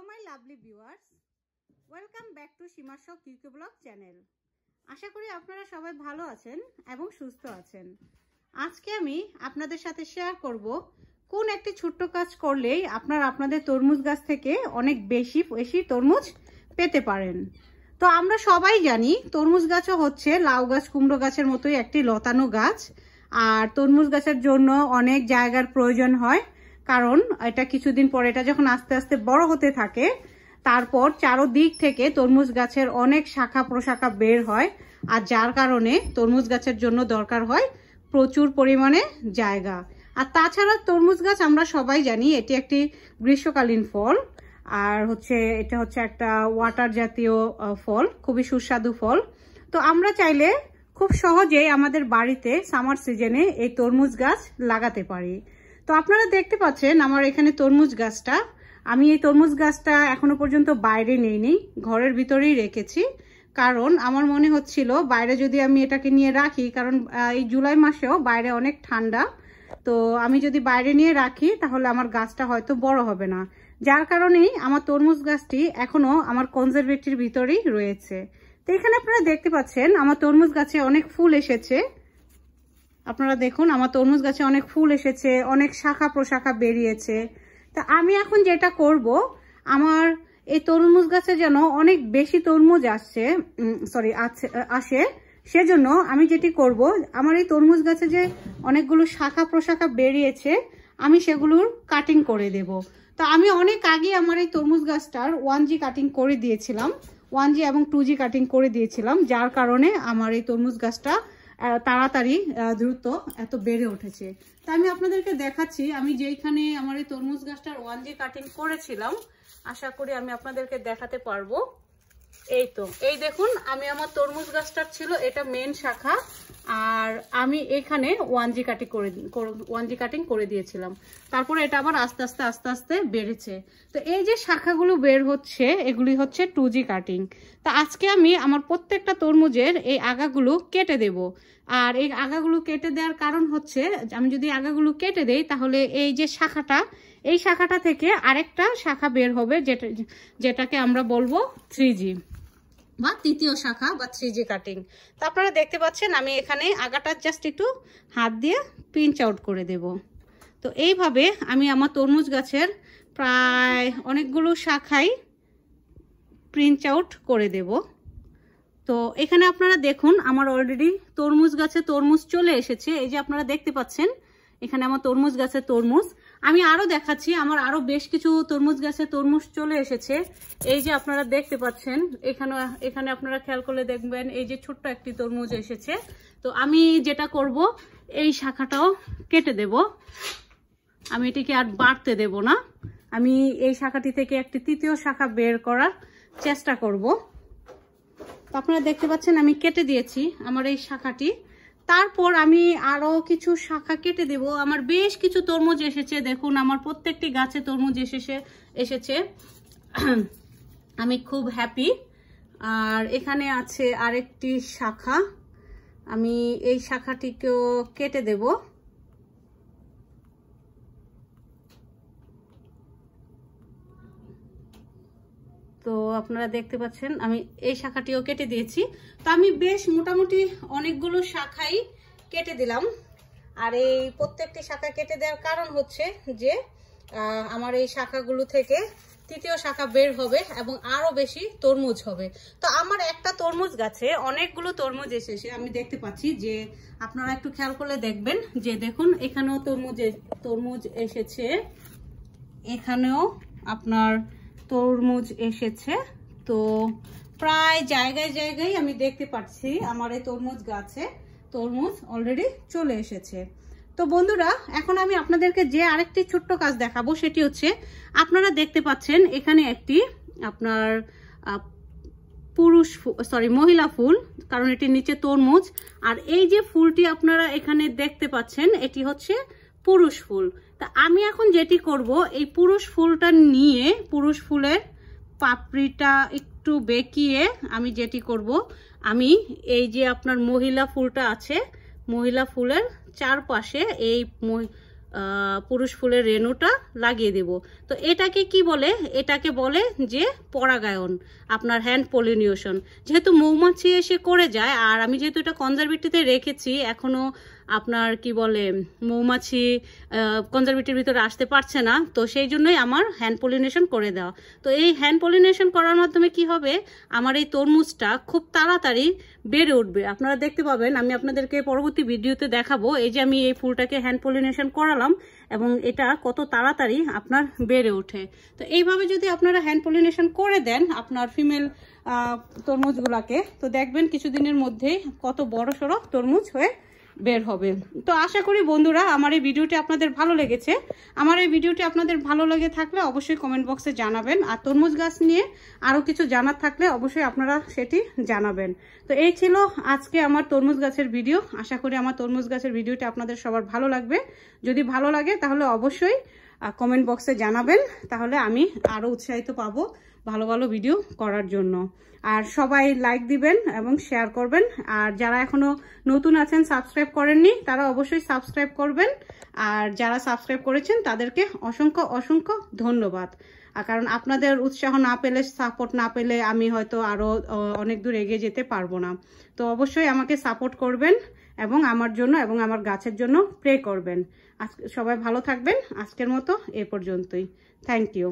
hello my lovely viewers welcome back to সীমার শখ কিউকে blog channel আশা করি আপনারা সবাই ভালো আছেন এবং সুস্থ আছেন আজকে আমি আপনাদের সাথে শেয়ার করব কোন একটি ছোট্ট কাজ করলেই আপনারা আপনাদের তরমুজ গাছ থেকে অনেক বেশি বেশি তরমুজ পেতে পারেন তো আমরা সবাই জানি তরমুজ গাছও হচ্ছে লাউ গাছ কুমড়ো গাছের মতোই একটি লতানো গাছ আর তরমুজ গাছের জন্য অনেক জায়গার প্রয়োজন হয় কারণ এটা কিছুদিন পরে এটা যখন আস্তে আস্তে বড় হতে থাকে তারপর চারোদিক থেকে তরমুজ গাছের অনেক শাখা প্রশাখা বের হয় আর যার কারণে তরমুজ গাছের জন্য দরকার হয় প্রচুর পরিমাণে জায়গা আর তাছাড়া তরমুজ গাছ আমরা সবাই জানি এটি একটি গ্রীষ্মকালীন ফল আর হচ্ছে এটা হচ্ছে একটা ওয়াটার জাতীয় ফল খুবই সুস্বাদু ফল তো আমরা চাইলে খুব সহজেই আমাদের বাড়িতে সামার সিজনে এই তরমুজ গাছ লাগাতে পারি তো আপনারা দেখতে পাচ্ছেন আমার এখানে তরমুজ গাছটা আমি এই তরমুজ গাছটা এখনো পর্যন্ত বাইরে নেই নেই ঘরের ভিতরেই রেখেছি কারণ আমার মনে হচ্ছিল বাইরে যদি আমি এটাকে নিয়ে রাখি কারণ এই জুলাই মাসেও বাইরে অনেক ঠান্ডা তো আমি যদি বাইরে নিয়ে রাখি তাহলে আমার গাছটা হয়তো বড় হবে না যার কারণেই আমার তরমুজ গাছটি এখনও আমার কনজারভেটির ভিতরেই রয়েছে তো এখানে আপনারা দেখতে পাচ্ছেন আমার তরমুজ গাছে অনেক ফুল এসেছে আপনারা দেখুন আমার তরমুজ গাছে অনেক ফুল এসেছে অনেক শাখা প্রশাখা বেরিয়েছে তা আমি এখন যেটা করব আমার এই তরমুজ গাছে যেন অনেক বেশি তরমুজ আসছে সরি আসে সেজন্য আমি যেটি করব আমার এই তরমুজ গাছে যে অনেকগুলো শাখা প্রশাখা বেরিয়েছে আমি সেগুলোর কাটিং করে দেব তো আমি অনেক আগে আমার এই তরমুজ গাছটার ওয়ান জি কাটিং করে দিয়েছিলাম ওয়ান জি এবং টু জি কাটিং করে দিয়েছিলাম যার কারণে আমার এই তরমুজ গাছটা তাড়াতাড়ি দ্রুত এত বেড়ে উঠেছে তা আমি আপনাদেরকে দেখাচ্ছি আমি যেইখানে আমার এই তরমুজ গাছটার ওয়ান জি কাটিং করেছিলাম আশা করি আমি আপনাদেরকে দেখাতে পারবো এই তো এই দেখুন আমি আমার তরমুজ গাছটার ছিল এটা মেন শাখা আর আমি এখানে ওয়ান জি কাটিং করে ওয়ান জি কাটিং করে দিয়েছিলাম তারপরে এটা আবার আস্তে আস্তে আস্তে আস্তে বেড়েছে তো এই যে শাখাগুলো বের হচ্ছে এগুলি হচ্ছে টু জি কাটিং তা আজকে আমি আমার প্রত্যেকটা তরমুজের এই আগাগুলো কেটে দেব আর এই আগাগুলো কেটে দেওয়ার কারণ হচ্ছে আমি যদি আগাগুলো কেটে দেই তাহলে এই যে শাখাটা এই শাখাটা থেকে আরেকটা শাখা বের হবে যেটা যেটাকে আমরা বলবো থ্রি জি বা তৃতীয় শাখা বা থ্রি কাটিং তো আপনারা দেখতে পাচ্ছেন আমি এখানে আগাটার জাস্ট একটু হাত দিয়ে প্রিন্ট আউট করে দেব তো এইভাবে আমি আমার তরমুজ গাছের প্রায় অনেকগুলো শাখাই প্রিন্ট আউট করে দেব তো এখানে আপনারা দেখুন আমার অলরেডি তরমুজ গাছে তরমুজ চলে এসেছে এই যে আপনারা দেখতে পাচ্ছেন এখানে আমার তরমুজ গাছে তরমুজ আমি আরও দেখাচ্ছি আমার আরও বেশ কিছু তরমুজ গাছে তরমুজ চলে এসেছে এই যে আপনারা দেখতে পাচ্ছেন এখানে এখানে আপনারা খেয়াল করলে দেখবেন এই যে ছোট্ট একটি তরমুজ এসেছে তো আমি যেটা করব এই শাখাটাও কেটে দেব আমি এটিকে আর বাড়তে দেব না আমি এই শাখাটি থেকে একটি তৃতীয় শাখা বের করার চেষ্টা করব আপনারা দেখতে পাচ্ছেন আমি কেটে দিয়েছি আমার এই শাখাটি তারপর আমি আরও কিছু শাখা কেটে দেব আমার বেশ কিছু তরমুজ এসেছে দেখুন আমার প্রত্যেকটি গাছে তরমুজ এসেছে এসেছে আমি খুব হ্যাপি আর এখানে আছে আরেকটি শাখা আমি এই শাখাটিকেও কেটে দেবো তো আপনারা দেখতে পাচ্ছেন আমি এই শাখাটিও কেটে দিয়েছি তো আমি বেশ মোটামুটি অনেকগুলো শাখাই কেটে দিলাম আর এই প্রত্যেকটি শাখা কেটে দেওয়ার কারণ হচ্ছে যে আমার এই শাখাগুলো থেকে তৃতীয় শাখা বের হবে এবং আরও বেশি তরমুজ হবে তো আমার একটা তরমুজ গাছে অনেকগুলো তরমুজ এসেছে আমি দেখতে পাচ্ছি যে আপনারা একটু খেয়াল করলে দেখবেন যে দেখুন এখানেও তরমুজ তরমুজ এসেছে এখানেও আপনার তরমুজ এসেছে তো প্রায় জায়গায় জায়গায় আমি দেখতে পাচ্ছি আমার এই তরমুজ গাছে তরমুজ অলরেডি চলে এসেছে তো বন্ধুরা এখন আমি আপনাদেরকে যে আরেকটি ছোট্ট কাজ দেখাবো সেটি হচ্ছে আপনারা দেখতে পাচ্ছেন এখানে একটি আপনার পুরুষ সরি মহিলা ফুল কারণ এটির নিচে তরমুজ আর এই যে ফুলটি আপনারা এখানে দেখতে পাচ্ছেন এটি হচ্ছে পুরুষ ফুল তা আমি এখন যেটি করব এই পুরুষ ফুলটা নিয়ে পুরুষ ফুলের পাপড়িটা একটু বেঁকিয়ে আমি যেটি করব আমি এই যে আপনার মহিলা ফুলটা আছে মহিলা ফুলের চারপাশে এই পুরুষ ফুলের রেণুটা লাগিয়ে দেব তো এটাকে কি বলে এটাকে বলে যে পরাগায়ন আপনার হ্যান্ড পলিনিউশন যেহেতু মৌমাছি এসে করে যায় আর আমি যেহেতু এটা কনজারভেটিভে রেখেছি এখনও আপনার কি বলে মৌমাছি কনজারভেটির ভিতরে আসতে পারছে না তো সেই জন্যই আমার হ্যান্ড পলিনেশন করে দেওয়া তো এই হ্যান্ড পলিনেশন করার মাধ্যমে কি হবে আমার এই তরমুজটা খুব তাড়াতাড়ি বেড়ে উঠবে আপনারা দেখতে পাবেন আমি আপনাদেরকে পরবর্তী ভিডিওতে দেখাবো এই যে আমি এই ফুলটাকে হ্যান্ড পলিনেশন করালাম এবং এটা কত তাড়াতাড়ি আপনার বেড়ে ওঠে তো এইভাবে যদি আপনারা হ্যান্ড পলিনেশন করে দেন আপনার ফিমেল তরমুজগুলাকে তো দেখবেন কিছুদিনের মধ্যেই কত বড় সড়ো তরমুজ হয়ে বের হবে তো আশা করি বন্ধুরা আমার এই ভিডিওটি আপনাদের ভালো লেগেছে আমার এই ভিডিওটি আপনাদের ভালো লেগে থাকলে অবশ্যই কমেন্ট বক্সে জানাবেন আর তরমুজ গাছ নিয়ে আরও কিছু জানার থাকলে অবশ্যই আপনারা সেটি জানাবেন তো এই ছিল আজকে আমার তরমুজ গাছের ভিডিও আশা করি আমার তরমুজ গাছের ভিডিওটি আপনাদের সবার ভালো লাগবে যদি ভালো লাগে তাহলে অবশ্যই কমেন্ট বক্সে জানাবেন তাহলে আমি আরও উৎসাহিত পাবো ভালো ভালো ভিডিও করার জন্য আর সবাই লাইক দিবেন এবং শেয়ার করবেন আর যারা এখনও নতুন আছেন সাবস্ক্রাইব করেননি তারা অবশ্যই সাবস্ক্রাইব করবেন আর যারা সাবস্ক্রাইব করেছেন তাদেরকে অসংখ্য অসংখ্য ধন্যবাদ কারণ আপনাদের উৎসাহ না পেলে সাপোর্ট না পেলে আমি হয়তো আরও অনেক দূর এগিয়ে যেতে পারবো না তো অবশ্যই আমাকে সাপোর্ট করবেন এবং আমার জন্য এবং আমার গাছের জন্য প্রে করবেন আজ সবাই ভালো থাকবেন আজকের মতো এ পর্যন্তই থ্যাংক ইউ